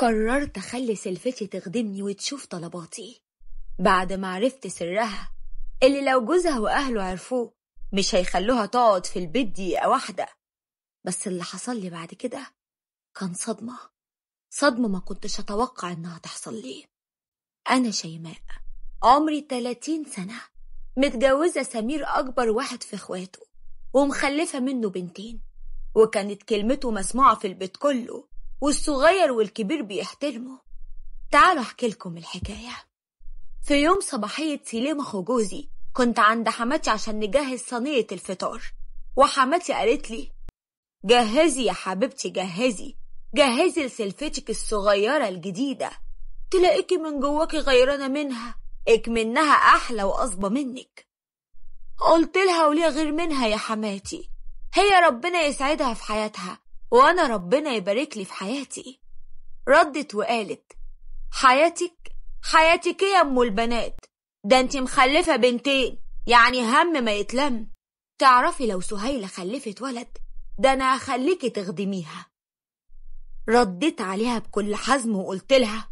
قررت أخلي سلفتي تخدمني وتشوف طلباتي بعد ما عرفت سرها اللي لو جوزها وأهله عرفوه مش هيخلوها تقعد في البيت دقيقة واحدة بس اللي حصل لي بعد كده كان صدمة صدمة ما كنتش أتوقع إنها تحصل لي أنا شيماء عمري 30 سنة متجوزة سمير أكبر واحد في إخواته ومخلفة منه بنتين وكانت كلمته مسموعة في البيت كله والصغير والكبير بيحترمه تعالوا أحكي لكم الحكاية في يوم صباحية سليمة خجوزي كنت عند حماتي عشان نجهز صينية الفطار وحماتي قالت لي جهزي يا حبيبتي جهزي جهزي لسلفتك الصغيرة الجديدة تلاقيكي من جواكي غيرانة منها اكمنها أحلى وأصبى منك قلت لها وليه غير منها يا حماتي هي ربنا يسعدها في حياتها وأنا ربنا يبارك لي في حياتي ردت وقالت حياتك حياتك يا أم البنات ده أنت مخلفة بنتين يعني هم ما يتلم تعرفي لو سهيلة خلفت ولد ده أنا هخليكي تخدميها رديت عليها بكل حزم وقلت لها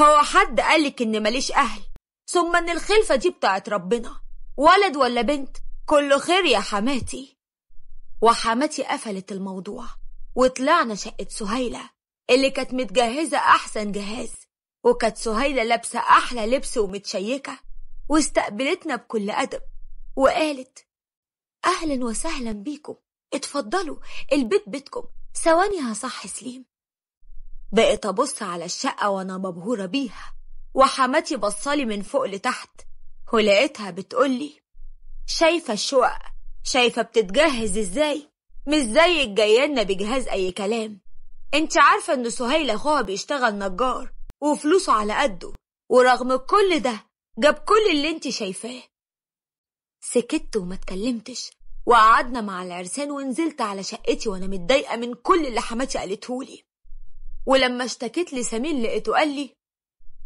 هو حد قالك إن ماليش أهل ثم إن الخلفة دي بتاعت ربنا ولد ولا بنت كله خير يا حماتي وحماتي قفلت الموضوع وطلعنا شقة سهيلة اللي كانت متجهزة أحسن جهاز وكانت سهيلة لابسة أحلى لبس ومتشيكة واستقبلتنا بكل أدب وقالت أهلا وسهلا بيكم اتفضلوا البيت بيتكم ثواني هصح سليم بقيت أبص على الشقة وأنا مبهورة بيها وحماتي بصالي من فوق لتحت ولقيتها بتقولي شايفة الشقق شايفة بتتجهز ازاي مش زيك جايه بجهاز اي كلام انت عارفه ان سهيل اخوها بيشتغل نجار وفلوسه على قده ورغم كل ده جاب كل اللي انت شايفاه سكت وما اتكلمتش وقعدنا مع العرسان ونزلت على شقتي وانا متضايقه من كل اللي حماتي قالتهولي ولما اشتكيت لسمين لقيته قال لي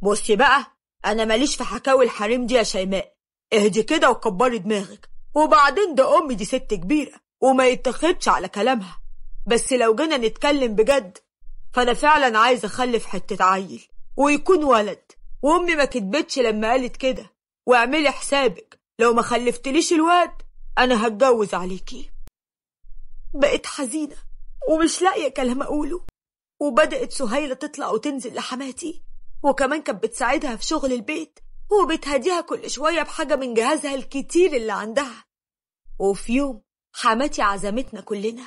بصي بقى انا ماليش في حكاوي الحريم دي يا شيماء اهدي كده وكبري دماغك وبعدين ده امي دي ست كبيره وما يتخبش على كلامها بس لو جينا نتكلم بجد فأنا فعلا عايز أخلف حتة عيل ويكون ولد وأمي ما كدبتش لما قالت كده واعملي حسابك لو ما خلفتليش الواد أنا هتجوز عليكي بقت حزينة ومش لاقية كلام أقوله وبدأت سهيلة تطلع وتنزل لحماتي وكمان كانت بتساعدها في شغل البيت وبتهديها كل شوية بحاجة من جهازها الكتير اللي عندها وفي يوم حماتي عزمتنا كلنا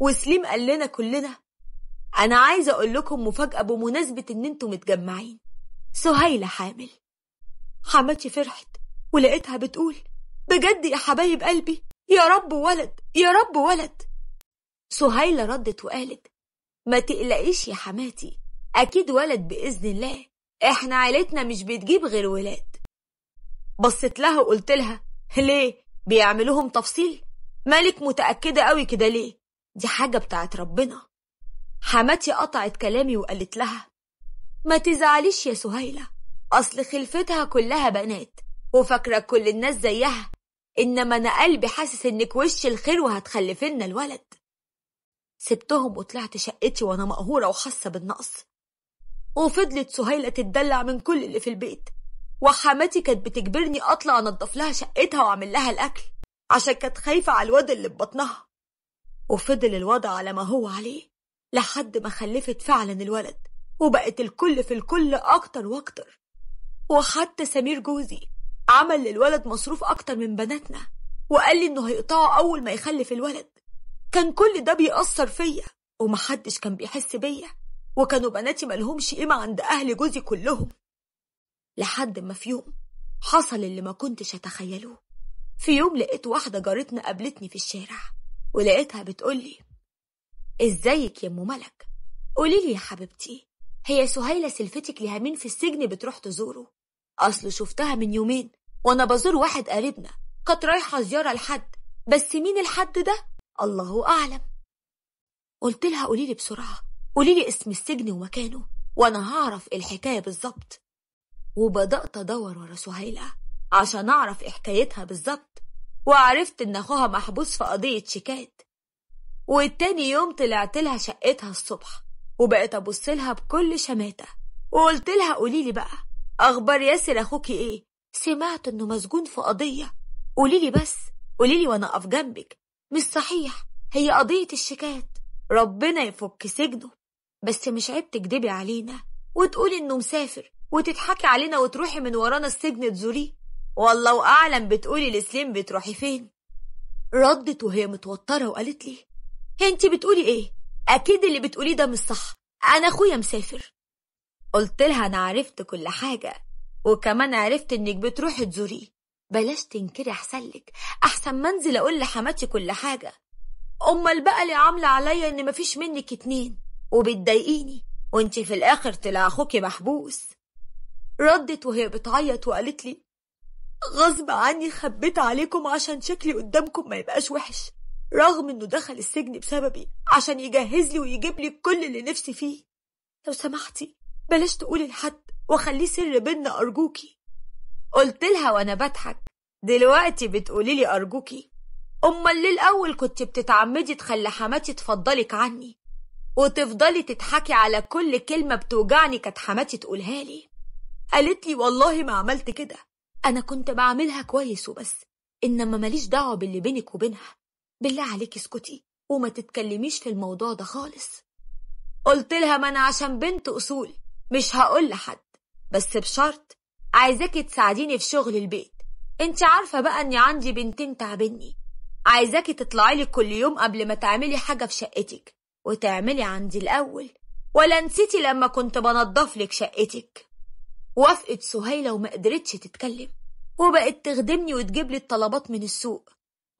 وسليم قال لنا كلنا أنا عايزة أقول لكم مفاجأة بمناسبة إن أنتوا متجمعين سهيلة حامل حماتي فرحت ولقيتها بتقول بجد يا حبايب قلبي يا رب ولد يا رب ولد سهيلة ردت وقالت ما تقلقيش يا حماتي أكيد ولد بإذن الله إحنا عيلتنا مش بتجيب غير ولاد بصت لها وقلت لها ليه بيعملوهم تفصيل مالك متأكدة قوي كده ليه دي حاجة بتاعت ربنا حماتي قطعت كلامي وقالت لها ما تزعليش يا سهيلة أصل خلفتها كلها بنات وفاكرة كل الناس زيها إنما أنا قلبي حاسس إنك وش الخير وهتخلفينا الولد سبتهم وطلعت شقتي وأنا مقهورة وحاسة بالنقص وفضلت سهيلة تتدلع من كل اللي في البيت وحماتي كانت بتجبرني أطلع أنضف لها شقتها وأعمل لها الأكل عشان كانت خايفة على الواد اللي ببطنها وفضل الوضع على ما هو عليه لحد ما خلفت فعلا الولد وبقت الكل في الكل أكتر وأكتر وحتى سمير جوزي عمل للولد مصروف أكتر من بناتنا وقال لي إنه هيقطعه أول ما يخلف الولد كان كل ده بيأثر فيا ومحدش كان بيحس بيا وكانوا بناتي مالهمش قيمة عند أهل جوزي كلهم لحد ما في يوم حصل اللي ما كنتش أتخيله في يوم لقيت واحدة جارتنا قابلتني في الشارع ولقيتها بتقولي ازيك يا ام ملك قوليلي يا حبيبتي هي سهيلة سلفتك مين في السجن بتروح تزوره أصل شفتها من يومين وأنا بزور واحد قريبنا كانت رايحة زيارة لحد بس مين الحد ده؟ الله أعلم قلت لها قوليلي بسرعة قوليلي اسم السجن ومكانه وأنا هعرف الحكاية بالظبط وبدأت أدور ورا سهيلة عشان أعرف حكايتها بالظبط وعرفت إن أخوها محبوس في قضية شيكات والتاني يوم طلعت لها شقتها الصبح وبقيت أبص لها بكل شماتة وقلت لها قوليلي بقى أخبار ياسر أخوكي إيه؟ سمعت إنه مسجون في قضية قوليلي بس قوليلي وأنا أقف جنبك مش صحيح هي قضية الشيكات ربنا يفك سجنه بس مش عيب تكدبي علينا وتقولي إنه مسافر وتضحكي علينا وتروحي من ورانا السجن تزوريه والله أعلم بتقولي لسليم بتروحي فين ردت وهي متوترة وقالت لي انت بتقولي ايه أكيد اللي بتقوليه ده مش صح أنا أخويا مسافر قلت لها أنا عرفت كل حاجة وكمان عرفت إنك بتروحي تزوريه بلاش تنكري أحسن لك أحسن ما أنزل أقول لحماتي كل حاجة أمال بقى اللي عاملة عليا إن مفيش منك اتنين وبتضايقيني وانت في الآخر طلع أخوكي محبوس ردت وهي بتعيط وقالت لي غصب عني خبيت عليكم عشان شكلي قدامكم ما يبقاش وحش رغم انه دخل السجن بسببي عشان يجهز لي ويجيب لي كل اللي نفسي فيه لو سمحتي بلاش تقولي لحد وخليه سر بينا ارجوكي قلت لها وانا بضحك دلوقتي بتقولي لي ارجوكي امال ليه الاول كنت بتتعمدي تخلي حماتي تفضلك عني وتفضلي تضحكي على كل كلمه بتوجعني كانت حماتي تقولها لي قالت لي والله ما عملت كده أنا كنت بعملها كويس وبس إنما ماليش دعوة باللي بينك وبينها بالله عليك اسكتي وما تتكلميش في الموضوع ده خالص قلت لها ما أنا عشان بنت أصول مش هقول لحد بس بشرط عايزاكي تساعديني في شغل البيت انت عارفة بقى اني عندي بنتين تعبني عايزاكي تطلعيلي كل يوم قبل ما تعملي حاجة في شقتك وتعملي عندي الأول ولا نسيتي لما كنت بنضف لك شقتك وافقت سهيلة وما قدرتش تتكلم وبقت تخدمني وتجيب لي الطلبات من السوق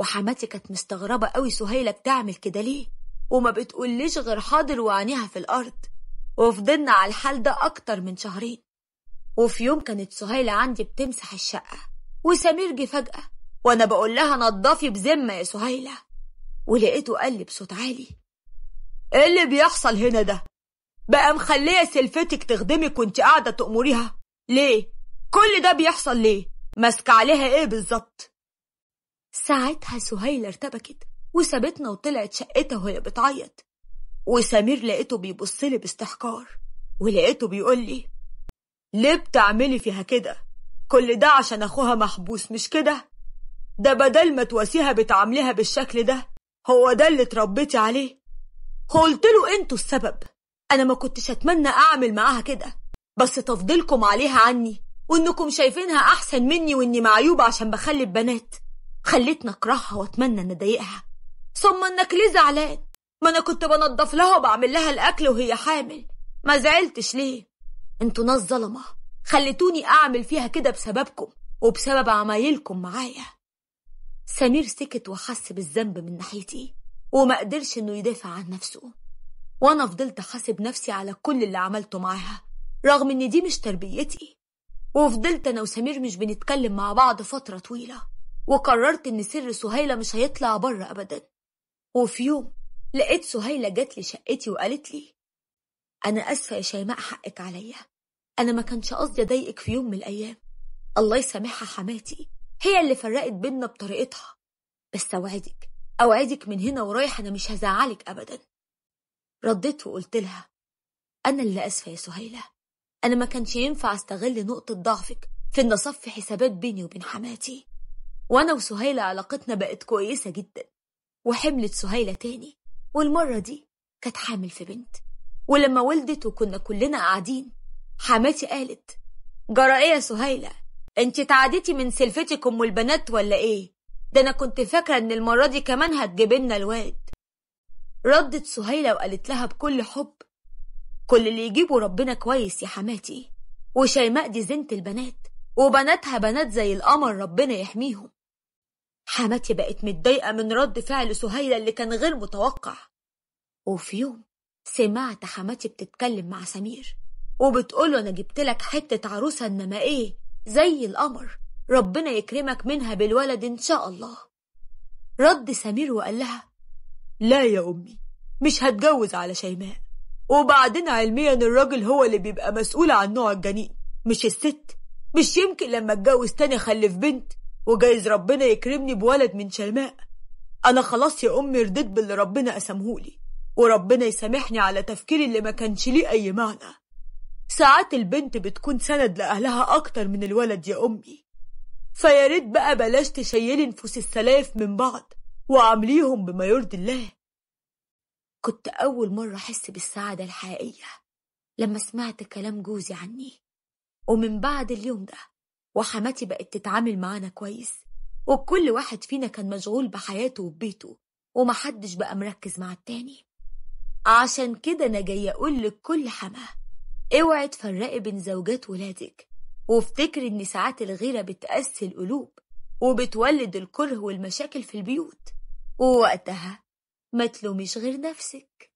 وحماتي كانت مستغربة قوي سهيلة بتعمل كده ليه وما بتقوليش غير حاضر وعينيها في الأرض وفضلنا على الحال ده أكتر من شهرين وفي يوم كانت سهيلة عندي بتمسح الشقة وسمير جه فجأة وأنا بقول لها نضفي بذمة يا سهيلة ولقيته قال لي بصوت عالي إيه اللي بيحصل هنا ده؟ بقى مخلية سلفتك تخدمك وانت قاعدة تأمريها ليه كل ده بيحصل ليه ماسكه عليها ايه بالظبط ساعتها سهيلة ارتبكت وسابتنا وطلعت شقتها وهي بتعيط وسمير لقيته بيبصلي باستحقار ولقيته بيقول لي ليه بتعملي فيها كده كل ده عشان اخوها محبوس مش كده ده بدل ما تواسيها بتعامليها بالشكل ده هو ده اللي اتربيتي عليه قلت له انتوا السبب انا ما كنتش اتمنى اعمل معاها كده بس تفضيلكم عليها عني وانكم شايفينها احسن مني واني معيوبة عشان بخلي البنات خلتني اكرهها واتمنى ان اضايقها ثم انك ليه زعلان ما انا كنت بنضف لها وبعمل لها الاكل وهي حامل ما زعلتش ليه انتوا ناس ظلمه خليتوني اعمل فيها كده بسببكم وبسبب عمايلكم معايا سمير سكت وحس بالذنب من ناحيتي وما قدرش انه يدافع عن نفسه وانا فضلت حاسب نفسي على كل اللي عملته معاها رغم إن دي مش تربيتي وفضلت أنا وسمير مش بنتكلم مع بعض فترة طويلة وقررت إن سر سهيلة مش هيطلع بره أبدا وفي يوم لقيت سهيلة جات لي شقتي وقالت لي أنا آسفة يا شيماء حقك عليا أنا ما كانش قصدي أضايقك في يوم من الأيام الله يسامحها حماتي هي اللي فرقت بينا بطريقتها بس أوعدك أوعدك من هنا ورايح أنا مش هزعلك أبدا رديت وقلت لها أنا اللي آسفة يا سهيلة أنا ما كانش ينفع أستغل نقطة ضعفك في إن أصفي حسابات بيني وبين حماتي وأنا وسهيلة علاقتنا بقت كويسة جدا وحملت سهيلة تاني والمرة دي كانت حامل في بنت ولما ولدت وكنا كلنا قاعدين حماتي قالت جرى إيه يا سهيلة أنت تعاديتي من سلفتك أم البنات ولا إيه ده أنا كنت فاكرة إن المرة دي كمان هتجيب لنا الواد ردت سهيلة وقالت لها بكل حب كل اللي يجيبه ربنا كويس يا حماتي وشيماء دي زنت البنات وبناتها بنات زي القمر ربنا يحميهم حماتي بقت متضايقة من رد فعل سهيلة اللي كان غير متوقع وفي يوم سمعت حماتي بتتكلم مع سمير وبتقوله أنا جبت لك حتة عروسة إنما إيه زي القمر ربنا يكرمك منها بالولد إن شاء الله رد سمير وقال لها لا يا أمي مش هتجوز على شيماء وبعدين علميا الراجل هو اللي بيبقى مسؤول عن نوع الجنين مش الست مش يمكن لما اتجوز تاني اخلف بنت وجايز ربنا يكرمني بولد من شلماء انا خلاص يا امي رضيت باللي ربنا قسمهولي وربنا يسامحني على تفكيري اللي ما كانش ليه اي معنى ساعات البنت بتكون سند لاهلها اكتر من الولد يا امي فياريت بقى بلاش تشيلي نفوس السلايف من بعض وعامليهم بما يرضي الله كنت أول مرة أحس بالسعادة الحقيقية لما سمعت كلام جوزي عني ومن بعد اليوم ده وحماتي بقت تتعامل معانا كويس وكل واحد فينا كان مشغول بحياته وبيته ومحدش بقى مركز مع التاني عشان كده أنا جاية أقول لكل حما اوعي تفرقي بين زوجات ولادك وافتكري إن ساعات الغيرة بتقسي القلوب وبتولد الكره والمشاكل في البيوت ووقتها ما تلوميش غير نفسك